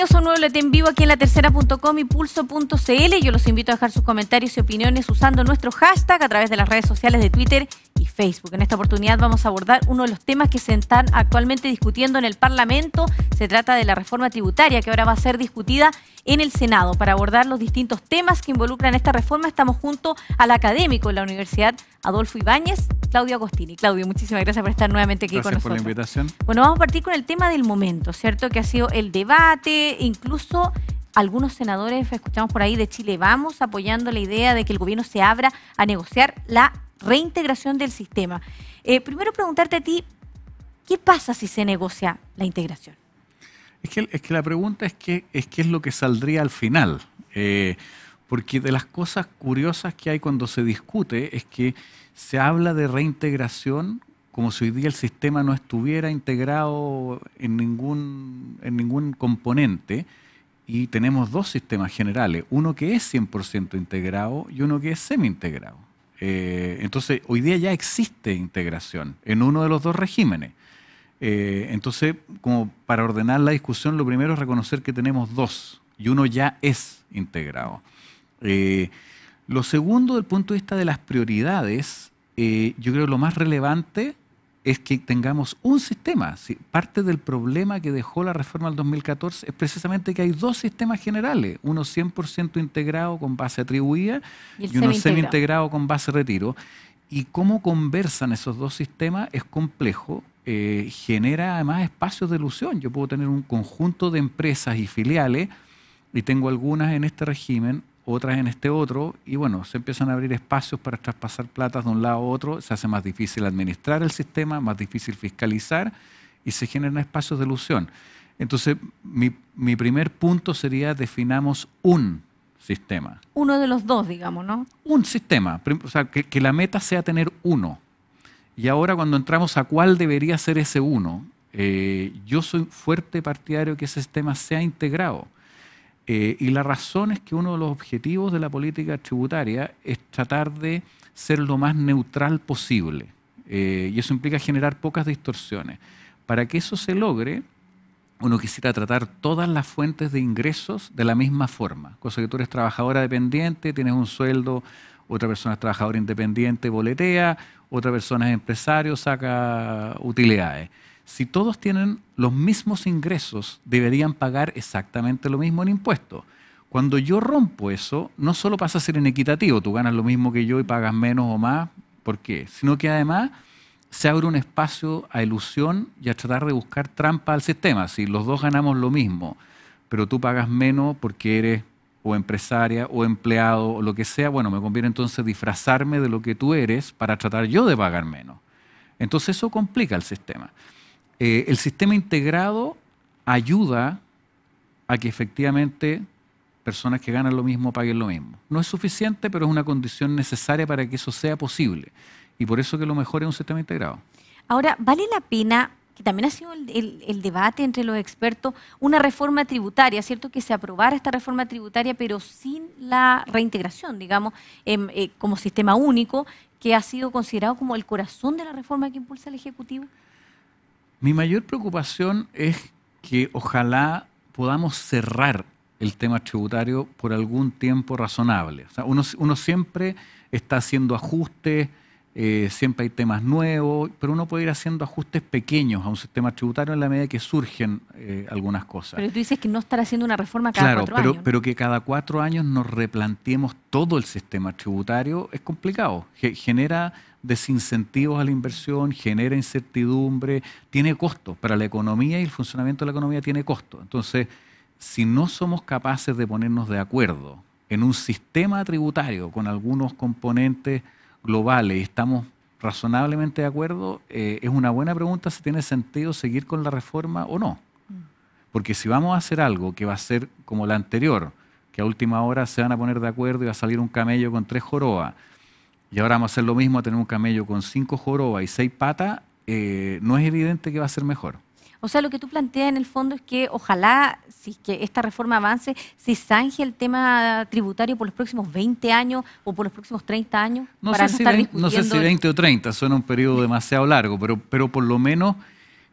Bienvenidos a nuevo LT en vivo aquí en la tercera.com y pulso.cl. Yo los invito a dejar sus comentarios y opiniones usando nuestro hashtag a través de las redes sociales de Twitter y Facebook. En esta oportunidad vamos a abordar uno de los temas que se están actualmente discutiendo en el Parlamento. Se trata de la reforma tributaria que ahora va a ser discutida en el Senado. Para abordar los distintos temas que involucran esta reforma estamos junto al académico de la Universidad Adolfo Ibáñez, Claudio Agostini. Claudio, muchísimas gracias por estar nuevamente aquí con nosotros. Gracias por la invitación. Bueno, vamos a partir con el tema del momento, ¿cierto? Que ha sido el debate, incluso algunos senadores, escuchamos por ahí, de Chile Vamos apoyando la idea de que el gobierno se abra a negociar la reintegración del sistema. Eh, primero preguntarte a ti, ¿qué pasa si se negocia la integración? Es que, es que la pregunta es qué es, que es lo que saldría al final. Eh, porque de las cosas curiosas que hay cuando se discute es que se habla de reintegración como si hoy día el sistema no estuviera integrado en ningún, en ningún componente. Y tenemos dos sistemas generales, uno que es 100% integrado y uno que es semi-integrado. Eh, entonces, hoy día ya existe integración en uno de los dos regímenes. Eh, entonces, como para ordenar la discusión, lo primero es reconocer que tenemos dos y uno ya es integrado. Eh, lo segundo, del punto de vista de las prioridades, eh, yo creo que lo más relevante es que tengamos un sistema. Parte del problema que dejó la reforma del 2014 es precisamente que hay dos sistemas generales, uno 100% integrado con base atribuida y, uno semi-integrado con base retiro. Y cómo conversan esos dos sistemas es complejo, eh, genera además espacios de ilusión. Yo puedo tener un conjunto de empresas y filiales, y tengo algunas en este régimen, otras en este otro, y bueno, se empiezan a abrir espacios para traspasar platas de un lado a otro, se hace más difícil administrar el sistema, más difícil fiscalizar, y se generan espacios de ilusión. Entonces, mi, primer punto sería definamos un sistema. Uno de los dos, digamos, ¿no? Un sistema, o sea, que, la meta sea tener uno. Y ahora cuando entramos a cuál debería ser ese uno, eh, yo soy fuerte partidario que ese sistema sea integrado. Eh, y la razón es que uno de los objetivos de la política tributaria es tratar de ser lo más neutral posible. Eh, y eso implica generar pocas distorsiones. Para que eso se logre, uno quisiera tratar todas las fuentes de ingresos de la misma forma. Cosa que tú eres trabajadora dependiente, tienes un sueldo, otra persona es trabajadora independiente, boletea, otra persona es empresario, saca utilidades si todos tienen los mismos ingresos, deberían pagar exactamente lo mismo en impuestos. Cuando yo rompo eso, no solo pasa a ser inequitativo, tú ganas lo mismo que yo y pagas menos o más, ¿por qué? Sino que además se abre un espacio a ilusión y a tratar de buscar trampa al sistema. Si los dos ganamos lo mismo, pero tú pagas menos porque eres o empresaria o empleado o lo que sea, bueno, me conviene entonces disfrazarme de lo que tú eres para tratar yo de pagar menos. Entonces eso complica el sistema. Eh, el sistema integrado ayuda a que efectivamente personas que ganan lo mismo paguen lo mismo. No es suficiente, pero es una condición necesaria para que eso sea posible. Y por eso que lo mejor es un sistema integrado. Ahora, ¿vale la pena, que también ha sido el, debate entre los expertos, una reforma tributaria, ¿cierto? Que se aprobara esta reforma tributaria, pero sin la reintegración, digamos, em, eh, como sistema único, que ha sido considerado como el corazón de la reforma que impulsa el Ejecutivo? Mi mayor preocupación es que ojalá podamos cerrar el tema tributario por algún tiempo razonable. O sea, uno, siempre está haciendo ajustes, eh, siempre hay temas nuevos, pero uno puede ir haciendo ajustes pequeños a un sistema tributario en la medida que surgen eh, algunas cosas. Pero tú dices que no estar haciendo una reforma cada claro, cuatro pero, pero que cada cuatro años nos replanteemos todo el sistema tributario es complicado. Genera desincentivos a la inversión, genera incertidumbre, tiene costos para la economía y el funcionamiento de la economía tiene costos. Entonces, si no somos capaces de ponernos de acuerdo en un sistema tributario con algunos componentes globales y estamos razonablemente de acuerdo, eh, es una buena pregunta si tiene sentido seguir con la reforma o no. Porque si vamos a hacer algo que va a ser como la anterior, que a última hora se van a poner de acuerdo y va a salir un camello con tres jorobas, y ahora vamos a hacer lo mismo, a tener un camello con cinco jorobas y seis patas, eh, no es evidente que va a ser mejor. O sea, lo que tú planteas en el fondo es que ojalá, si que esta reforma avance, se zanje el tema tributario por los próximos 20 años o por los próximos 30 años. No, sé, si estar 20, o 30, suena un periodo demasiado largo, pero, pero por lo menos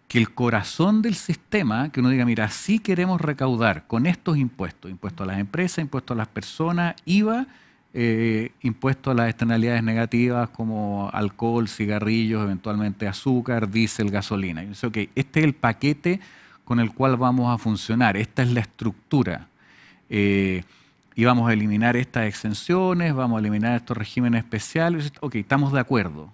que el corazón del sistema, que uno diga, mira, sí queremos recaudar con estos impuestos, impuestos a las empresas, impuestos a las personas, IVA, eh, impuesto a las externalidades negativas como alcohol, cigarrillos, eventualmente azúcar, diésel, gasolina. Y dice, ok, este es el paquete con el cual vamos a funcionar, esta es la estructura. Eh, y vamos a eliminar estas exenciones, vamos a eliminar estos regímenes especiales. Ok, estamos de acuerdo.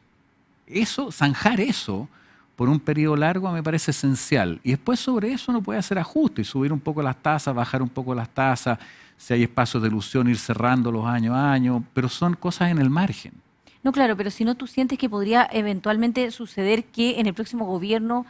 Eso, zanjar eso, por un periodo largo me parece esencial. Y después sobre eso uno puede hacer ajustes y subir un poco las tasas, bajar un poco las tasas, si hay espacios de ilusión, ir cerrándolos año a año, pero son cosas en el margen. No, claro, pero si no, tú sientes que podría eventualmente suceder que en el próximo gobierno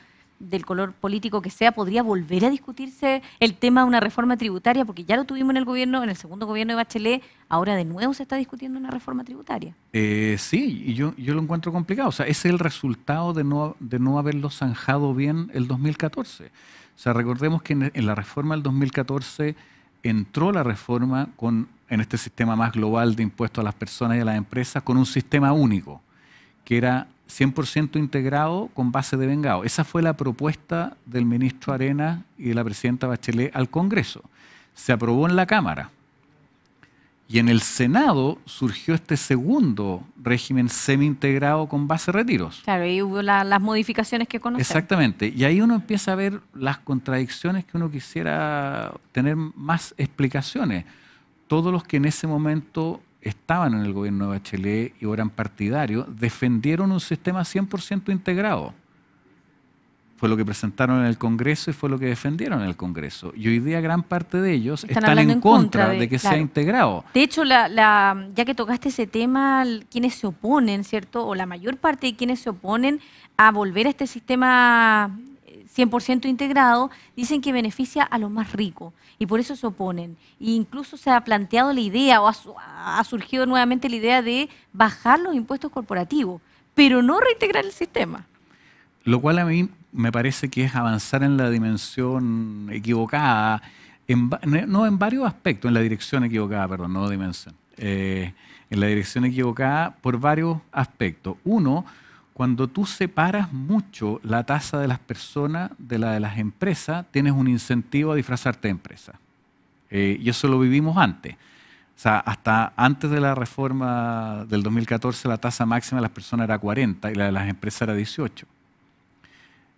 del color político que sea, podría volver a discutirse el tema de una reforma tributaria, porque ya lo tuvimos en el gobierno, en el segundo gobierno de Bachelet, ahora de nuevo se está discutiendo una reforma tributaria. Eh, sí, y yo, yo lo encuentro complicado. O sea, ese es el resultado de no, de no haberlo zanjado bien el 2014. O sea, recordemos que en, la reforma del 2014 entró la reforma con, en este sistema más global de impuestos a las personas y a las empresas con un sistema único, que era 100% integrado con base de vengado. Esa fue la propuesta del ministro Arena y de la presidenta Bachelet al Congreso. Se aprobó en la Cámara. Y en el Senado surgió este segundo régimen semi-integrado con base de retiros. Claro, y hubo las modificaciones que conocemos. Exactamente. Y ahí uno empieza a ver las contradicciones que uno quisiera tener más explicaciones. Todos los que en ese momento estaban en el gobierno de Bachelet y eran partidarios, defendieron un sistema 100% integrado. Fue lo que presentaron en el Congreso y fue lo que defendieron en el Congreso. Y hoy día gran parte de ellos están, en, contra, de, que sea integrado. De hecho, la, ya que tocaste ese tema, quienes se oponen, ¿cierto? O la mayor parte de quienes se oponen a volver a este sistema 100% integrado, dicen que beneficia a los más ricos y por eso se oponen. E incluso se ha planteado la idea o ha, surgido nuevamente la idea de bajar los impuestos corporativos, pero no reintegrar el sistema. Lo cual a mí me parece que es avanzar en la dimensión equivocada, no en varios aspectos, en la dirección equivocada, perdón, no dimensión, eh, en la dirección equivocada por varios aspectos. Uno, cuando tú separas mucho la tasa de las personas de la de las empresas, tienes un incentivo a disfrazarte de empresa. Eh, y eso lo vivimos antes. O sea, hasta antes de la reforma del 2014 la tasa máxima de las personas era 40 y la de las empresas era 18.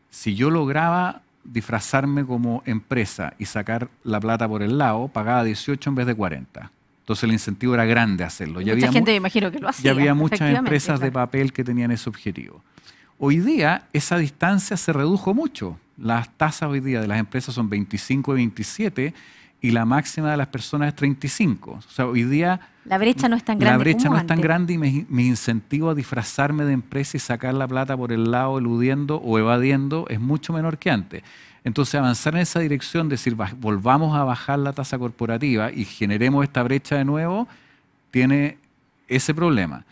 Si yo lograba disfrazarme como empresa y sacar la plata por el lado, pagaba 18 en vez de 40. Entonces el incentivo era grande hacerlo. Ya mucha había gente, me imagino, que lo hacía. Ya había muchas empresas de papel que tenían ese objetivo. Hoy día esa distancia se redujo mucho. Las tasas hoy día de las empresas son 25 y 27 y la máxima de las personas es 35. O sea, hoy día... La brecha no es tan grande. La brecha no es tan grande y mi incentivo a disfrazarme de empresa y sacar la plata por el lado eludiendo o evadiendo es mucho menor que antes. Entonces avanzar en esa dirección, decir, volvamos a bajar la tasa corporativa y generemos esta brecha de nuevo, tiene ese problema.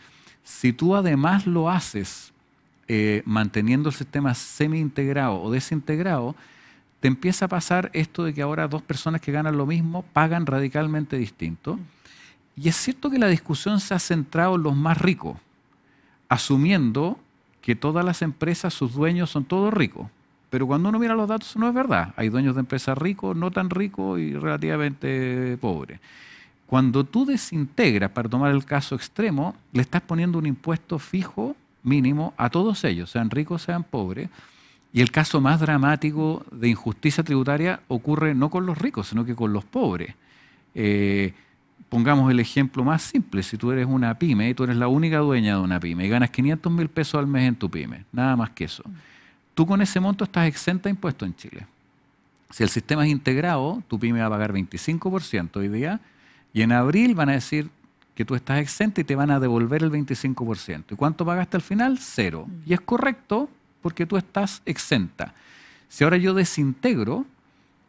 Si tú además lo haces eh, manteniendo el sistema semi-integrado o desintegrado, te empieza a pasar esto de que ahora dos personas que ganan lo mismo pagan radicalmente distinto. Mm. Y es cierto que la discusión se ha centrado en los más ricos, asumiendo que todas las empresas, sus dueños son todos ricos. Pero cuando uno mira los datos no es verdad. Hay dueños de empresas ricos, no tan ricos y relativamente pobres. Cuando tú desintegras, para tomar el caso extremo, le estás poniendo un impuesto fijo mínimo a todos ellos, sean ricos, sean pobres, y el caso más dramático de injusticia tributaria ocurre no con los ricos, sino que con los pobres. Eh, pongamos el ejemplo más simple, si tú eres una pyme y tú eres la única dueña de una pyme y ganas 500 mil pesos al mes en tu pyme, nada más que eso, tú con ese monto estás exenta de impuestos en Chile. Si el sistema es integrado, tu pyme va a pagar 25% hoy día y en abril van a decir que tú estás exenta y te van a devolver el 25%. ¿Y cuánto pagaste al final? Cero. Mm. Y es correcto porque tú estás exenta. Si ahora yo desintegro,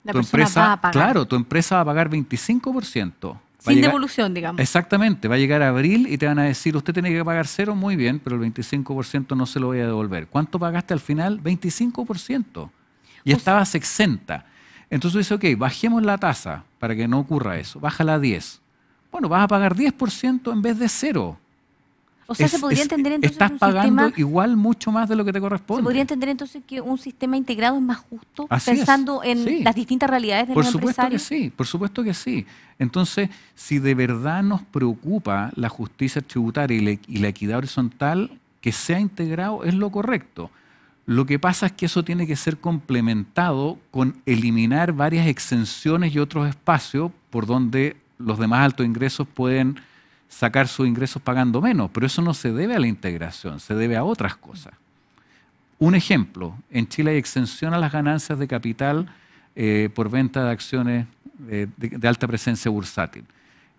tu empresa, va a pagar. claro, tu empresa va a pagar 25%. Sin devolución, digamos. Exactamente, va a llegar abril y te van a decir, usted tiene que pagar cero, muy bien, pero el 25% no se lo voy a devolver. ¿Cuánto pagaste al final? 25%. Y estabas exenta. Entonces dice, ok, bajemos la tasa para que no ocurra eso, bájala a 10. Bueno, vas a pagar 10% en vez de cero. O sea, se podría entender entonces. Estás un pagando igual mucho más de lo que te corresponde. Se podría entender entonces que un sistema integrado es más justo, pensando en las distintas realidades de los empresarios. Por supuesto que sí, por supuesto que sí. Entonces, si de verdad nos preocupa la justicia tributaria y la, y la equidad horizontal, que sea integrado es lo correcto. Lo que pasa es que eso tiene que ser complementado con eliminar varias exenciones y otros espacios por donde los demás altos ingresos pueden sacar sus ingresos pagando menos, pero eso no se debe a la integración, se debe a otras cosas. Un ejemplo, en Chile hay exención a las ganancias de capital eh, por venta de acciones eh, de, alta presencia bursátil.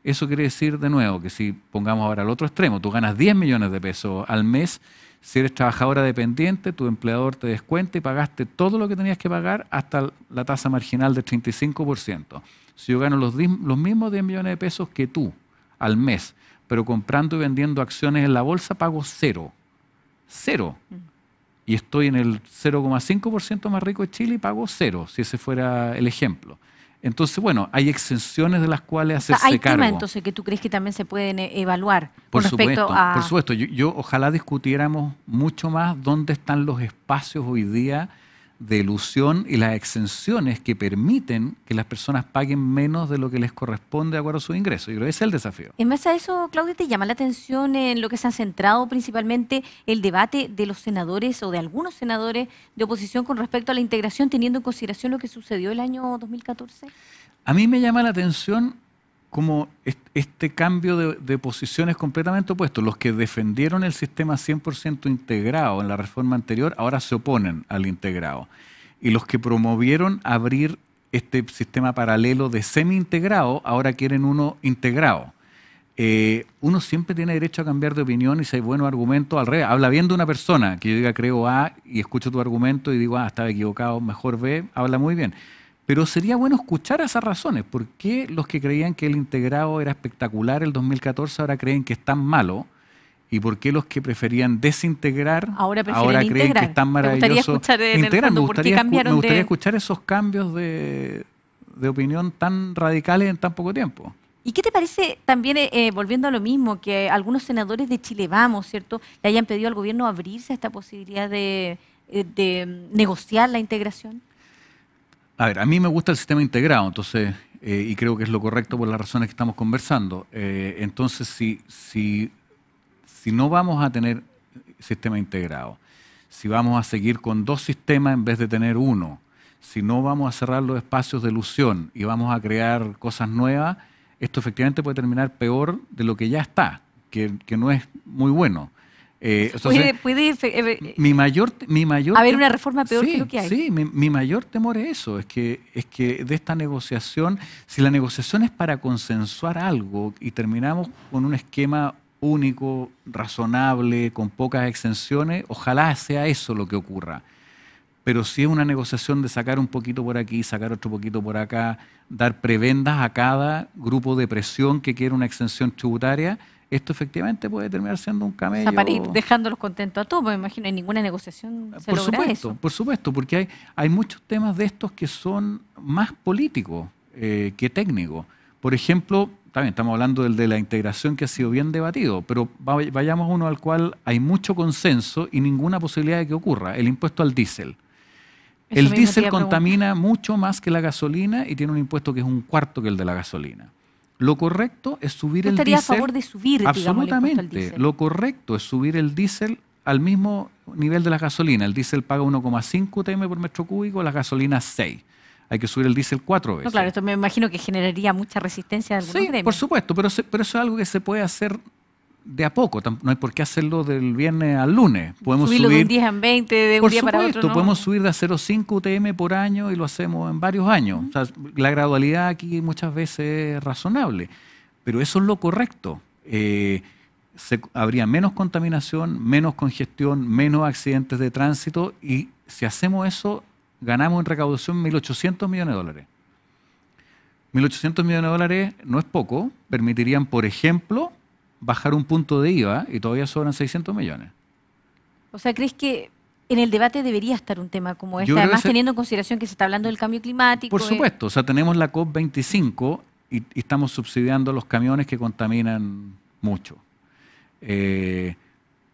Eso quiere decir, de nuevo, que si pongamos ahora al otro extremo, tú ganas 10 millones de pesos al mes, si eres trabajadora dependiente, tu empleador te descuenta y pagaste todo lo que tenías que pagar hasta la tasa marginal del 35%. Si yo gano los mismos 10 millones de pesos que tú, al mes, pero comprando y vendiendo acciones en la bolsa pago cero. Cero. Mm. Y estoy en el 0,5% más rico de Chile y pago cero, si ese fuera el ejemplo. Entonces, bueno, hay exenciones de las cuales hacerse cargo. Hay temas entonces que tú crees que también se pueden eh, evaluar por supuesto, Por supuesto, yo, yo, ojalá discutiéramos mucho más dónde están los espacios hoy día de ilusión y las exenciones que permiten que las personas paguen menos de lo que les corresponde acuerdo a sus ingresos. Yo creo que ese es el desafío. En base a eso, Claudia, ¿te llama la atención en lo que se ha centrado principalmente el debate de los senadores o de algunos senadores de oposición con respecto a la integración, teniendo en consideración lo que sucedió el año 2014? A mí me llama la atención como este cambio de, posición es completamente opuesto. Los que defendieron el sistema 100% integrado en la reforma anterior ahora se oponen al integrado. Y los que promovieron abrir este sistema paralelo de semi-integrado ahora quieren uno integrado. Eh, uno siempre tiene derecho a cambiar de opinión y si hay buenos argumentos al revés. Habla bien de una persona que yo diga creo A y escucho tu argumento y digo ah, estaba equivocado, mejor B, habla muy bien. Pero sería bueno escuchar esas razones. ¿Por qué los que creían que el integrado era espectacular el 2014 ahora creen que es tan malo? ¿Y por qué los que preferían desintegrar ahora, creen que es tan maravilloso? me gustaría, escuchar esos cambios de, opinión tan radicales en tan poco tiempo. ¿Y qué te parece también, eh, eh, volviendo a lo mismo, que algunos senadores de Chile Vamos, ¿cierto?, le hayan pedido al gobierno abrirse a esta posibilidad de eh, mm, negociar la integración? A ver, a mí me gusta el sistema integrado, entonces, eh, y creo que es lo correcto por las razones que estamos conversando. Eh, entonces, si, si, si no vamos a tener sistema integrado, si vamos a seguir con dos sistemas en vez de tener uno, si no vamos a cerrar los espacios de ilusión y vamos a crear cosas nuevas, esto efectivamente puede terminar peor de lo que ya está, que no es muy bueno. Eh, pues, puede, eh, eh, mi mayor, mi mayor ver una reforma peor que lo que hay. Sí, mi, mayor temor es eso, es que, es que de esta negociación, si la negociación es para consensuar algo y terminamos con un esquema único, razonable, con pocas exenciones, ojalá sea eso lo que ocurra. Pero si es una negociación de sacar un poquito por aquí, sacar otro poquito por acá, dar prebendas a cada grupo de presión que quiere una exención tributaria, esto efectivamente puede terminar siendo un camello. O dejándolos contentos a todos, pues, me imagino, en ninguna negociación se por supuesto, Por supuesto, porque hay, hay muchos temas de estos que son más políticos eh, que técnicos. Por ejemplo, también estamos hablando del de la integración que ha sido bien debatido, pero vayamos a uno al cual hay mucho consenso y ninguna posibilidad de que ocurra, el impuesto al diésel. el diésel contamina mucho más que la gasolina y tiene un impuesto que es un cuarto que el de la gasolina. Lo correcto es subir el diésel. estaría a favor de subir, lo correcto es subir el diésel al mismo nivel de la gasolina. El diésel paga 1,5 UTM por metro cúbico, la gasolina 6. Hay que subir el diésel cuatro veces. No, claro, esto me imagino que generaría mucha resistencia de algunos sí, por supuesto, pero, pero eso es algo que se puede hacer de a poco, no hay por qué hacerlo del viernes al lunes. Podemos Subirlo de un 10 en 20, de un día para otro. ¿no? podemos subir de a 0,5 UTM por año y lo hacemos en varios años. la gradualidad aquí muchas veces es razonable, pero eso es lo correcto. Eh, habría menos contaminación, menos congestión, menos accidentes de tránsito y si hacemos eso, ganamos en recaudación 1.800 millones de dólares. 1.800 millones de dólares no es poco, permitirían, por ejemplo, bajar un punto de IVA y todavía sobran 600 millones. O sea, ¿crees que en el debate debería estar un tema como este, además teniendo en consideración que se está hablando del cambio climático? Por eh? supuesto, o sea, tenemos la COP25 y, estamos subsidiando los camiones que contaminan mucho. Eh,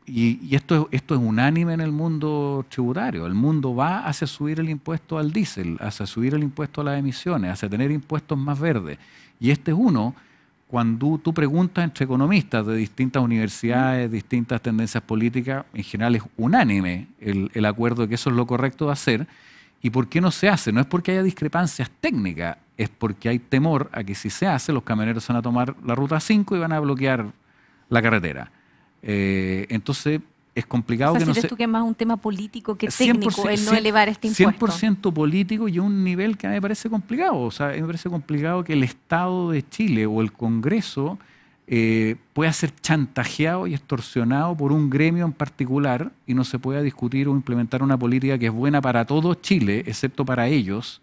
y, esto, esto es unánime en el mundo tributario. El mundo va hacia subir el impuesto al diésel, hacia subir el impuesto a las emisiones, hacia tener impuestos más verdes. Y este es uno cuando tú preguntas entre economistas de distintas universidades, distintas tendencias políticas, en general es unánime el, acuerdo de que eso es lo correcto de hacer. ¿Y por qué no se hace? No es porque haya discrepancias técnicas, es porque hay temor a que si se hace, los camioneros van a tomar la ruta 5 y van a bloquear la carretera. Eh, entonces, es complicado que no se... tú que es más un tema político que técnico el no elevar este impuesto. 100% político y un nivel que a mí me parece complicado. O sea, me parece complicado que el Estado de Chile o el Congreso eh, pueda ser chantajeado y extorsionado por un gremio en particular y no se pueda discutir o implementar una política que es buena para todo Chile, excepto para ellos,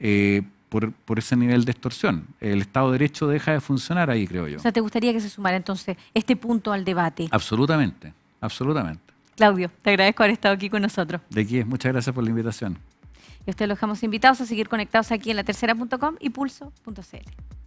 eh, por, por, ese nivel de extorsión. El Estado de Derecho deja de funcionar ahí, creo yo. O sea, ¿te gustaría que se sumara entonces este punto al debate? Absolutamente. Absolutamente. Claudio, te agradezco haber estado aquí con nosotros. De aquí, muchas gracias por la invitación. Y a ustedes los dejamos invitados a seguir conectados aquí en la tercera.com y pulso.cl.